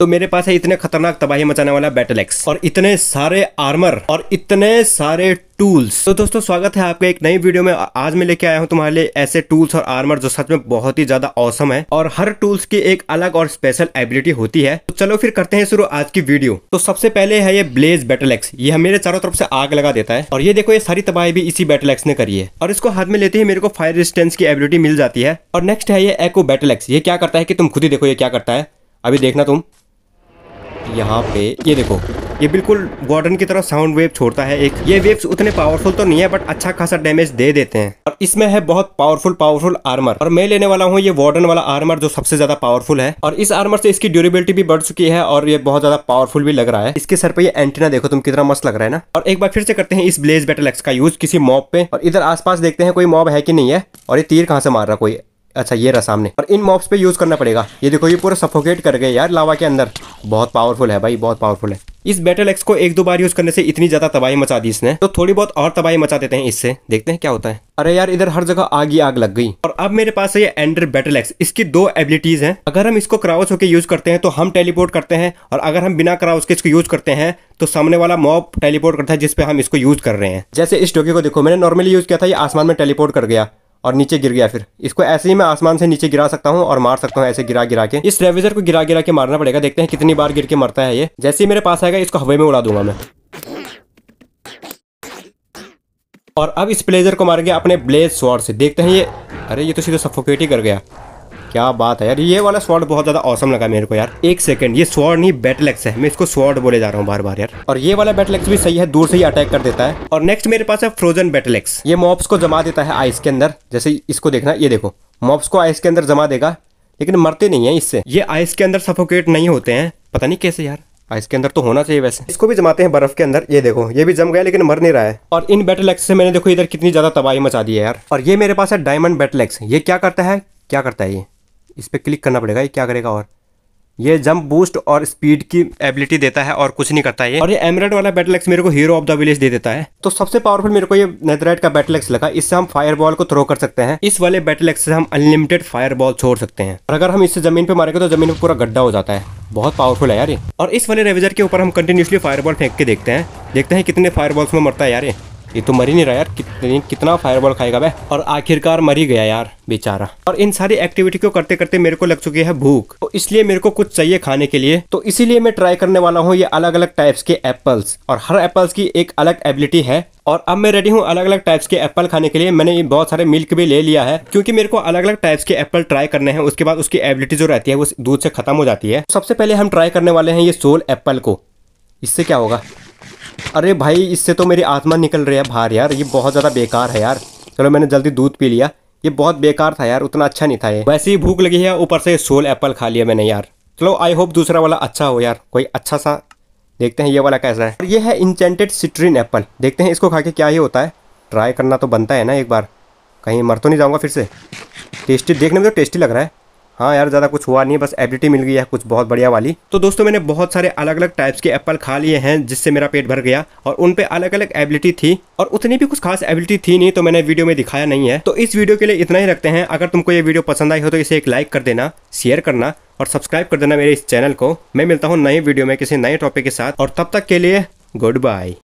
तो मेरे पास है इतने खतरनाक तबाही मचाने वाला बैटल एक्स और इतने सारे आर्मर और इतने सारे टूल्स तो दोस्तों स्वागत है आपका एक नई वीडियो में आज मैं लेके आया हूँ तुम्हारे लिए ऐसे टूल्स और आर्मर जो सच में बहुत ही ज्यादा औसम है और हर टूल्स की एक अलग और स्पेशल एबिलिटी होती है तो चलो फिर करते हैं शुरू आज की वीडियो तो सबसे पहले है ये ब्लेज बैटल एक्स ये मेरे चारों तरफ से आग लगा देता है और ये देखो ये सारी तबाही भी इसी बैटल एक्स ने करी है और इसको हाथ में लेते ही मेरे को फायर रिस्टेंस की एबिलिटी मिल जाती है और नेक्स्ट है ये एको बैटल एक्स ये क्या करता है कि तुम खुद ही देखो ये क्या करता है अभी देखना तुम यहाँ पे ये देखो ये बिल्कुल वार्डन की तरफ साउंड वेव छोड़ता है एक ये वेव्स उतने पावरफुल तो नहीं है बट अच्छा खासा डैमेज दे देते हैं और इसमें है बहुत पावरफुल पावरफुल आर्मर और मैं लेने वाला हूँ ये वार्डन वाला आर्मर जो सबसे ज्यादा पावरफुल है और इस आर्मर से इसकी ड्यूरेबिलिटी भी बढ़ चुकी है और ये बहुत ज्यादा पावरफुल भी लग रहा है इसके सर पर ये एंटीना देखो तुम कितना मस्त लग रहा है ना और एक बार फिर से करते हैं इस ब्लेज बैटल एक्स का यूज किसी मॉब पे और इधर आस देखते हैं कोई मॉब है कि नहीं है और ये तीर कहाँ से मार रहा कोई अच्छा ये रहा सामने और इन मॉप्स पे यूज करना पड़ेगा ये देखो ये पूरा सफोकेट कर गए यार लावा के अंदर बहुत पावरफुल है भाई बहुत पावरफुल है इस बैटल एक्स को एक दो बार यूज करने से इतनी ज्यादा तबाही मचा दी इसने तो थोड़ी बहुत और तबाही मचा देते हैं इससे देखते हैं क्या होता है अरे यार इधर हर जगह आग ही आग लग गई और अब मेरे पास है ये एंडर बैटल एक्स इसकी दो एबिलिटीज हैं अगर हम इसको क्राउस होकर यूज करते हैं तो हम टेलीपोर्ट करते हैं और अगर हम बिना क्राउस के इसको यूज करते हैं तो सामने वाला मॉब टेलीपोर्ट करता है जिसपे हम इसको यूज कर रहे हैं जैसे इस टोके को देखो मैंने नॉर्मली यूज किया था ये आसमान में टेलीपोर्ट कर गया और नीचे गिर गया फिर इसको ऐसे ही मैं आसमान से नीचे गिरा सकता हूँ और मार सकता हूँ ऐसे गिरा गिरा के इस रेविजर को गिरा गिरा के मारना पड़ेगा देखते हैं कितनी बार गिर के मरता है ये जैसे ही मेरे पास आएगा इसको हवे में उड़ा दूंगा मैं और अब इस ब्लेजर को मारेंगे अपने ब्लेज स्वॉर्ड से देखते हैं ये अरे ये तो सीधे सफोकेट ही कर गया क्या बात है यार ये वाला स्वॉर्ड बहुत ज्यादा औसम लगा मेरे को यार एक सेकंड ये स्वॉर्ड नहीं बैटलेक्स है मैं इसको स्वॉर्ड बोले जा रहा हूँ बार बार यार और ये वाला बैटलेक्स भी सही है दूर से ही अटैक कर देता है और नेक्स्ट मेरे पास है फ्रोजन बैटलेक्स ये मॉप्स को जमा देता है आइस के अंदर जैसे इसको देखना ये देखो मॉप्स को आइस के अंदर जमा देगा लेकिन मरते नहीं है इससे ये आइस के अंदर सफोकेट नहीं होते हैं पता नहीं कैसे यार आइस के अंदर तो होना चाहिए वैसे इसको भी जमाते हैं बर्फ के अंदर ये देखो ये भी जम गया लेकिन मर नहीं रहा है और इन बैटल एक्स से मैंने देखो इधर कितनी ज्यादा तबाही मचा दी है यार और ये मेरे पास है डायमंड बैटल एक्स ये क्या करता है क्या करता है ये इस पर क्लिक करना पड़ेगा ये क्या करेगा और ये जंप बूस्ट और स्पीड की एबिलिटी देता है और कुछ नहीं करता है और ये एमराइड वाला बैटलेक्स मेरे को हीरो ऑफ द विलेज दे देता है तो सबसे पावरफुल मेरे को ये नेदराइट का बैटलेक्स लगा इससे हम फायरबॉल को थ्रो कर सकते हैं इस वाले बैटलेक्स से हम अनलिमिटेड फायरबॉल छोड़ सकते हैं और अगर हम इससे जमीन पर मारेंगे तो जमीन पर पूरा गड्ढा हो जाता है बहुत पावरफुल है यार और इस वाले रेविजर के ऊपर हम कंटिन्यूसली फायरबॉल फेंक के देखते हैं देखते हैं कितने फायरबॉल्स में मरता है यार ये तो मर ही नहीं रहा यार कितनी कितना फायरबॉल खाएगा भाई और आखिरकार मर ही गया यार बेचारा और इन सारी एक्टिविटी को करते करते मेरे को लग चुकी है भूख तो इसलिए मेरे को कुछ चाहिए खाने के लिए तो इसीलिए मैं ट्राई करने वाला हूँ ये अलग अलग टाइप्स के एप्पल्स और हर एप्पल्स की एक अलग एबिलिटी है और अब मैं रेडी हूँ अलग अलग टाइप्स के एप्पल खाने के लिए मैंने ये बहुत सारे मिल्क भी ले लिया है क्योंकि मेरे को अलग अलग टाइप्स के एप्पल ट्राई करने हैं उसके बाद उसकी एबिलिटी जो रहती है वो दूध से खत्म हो जाती है तो सबसे पहले हम ट्राई करने वाले हैं ये सोल एप्पल को इससे क्या होगा अरे भाई इससे तो मेरी आत्मा निकल रही है बाहर यार ये बहुत ज़्यादा बेकार है यार चलो मैंने जल्दी दूध पी लिया ये बहुत बेकार था यार उतना अच्छा नहीं था ये वैसे ही भूख लगी है ऊपर से सोल एप्पल खा लिया मैंने यार चलो आई होप दूसरा वाला अच्छा हो यार कोई अच्छा सा देखते हैं ये वाला कैसा है और ये है इंचेंटेड सिट्रीन एप्पल देखते हैं इसको खा के क्या ही होता है ट्राई करना तो बनता है ना एक बार कहीं मर तो नहीं जाऊँगा फिर से टेस्टी देखने में तो टेस्टी लग रहा है हाँ यार ज़्यादा कुछ हुआ नहीं बस एबिलिटी मिल गई है कुछ बहुत बढ़िया वाली तो दोस्तों मैंने बहुत सारे अलग अलग टाइप्स के एप्पल खा लिए हैं जिससे मेरा पेट भर गया और उन पे अलग अलग एबिलिटी थी और उतनी भी कुछ खास एबिलिटी थी नहीं तो मैंने वीडियो में दिखाया नहीं है तो इस वीडियो के लिए इतना ही रखते हैं अगर तुमको ये वीडियो पसंद आई हो तो इसे एक लाइक कर देना शेयर करना और सब्सक्राइब कर देना मेरे इस चैनल को मैं मिलता हूँ नए वीडियो में किसी नए टॉपिक के साथ और तब तक के लिए गुड बाय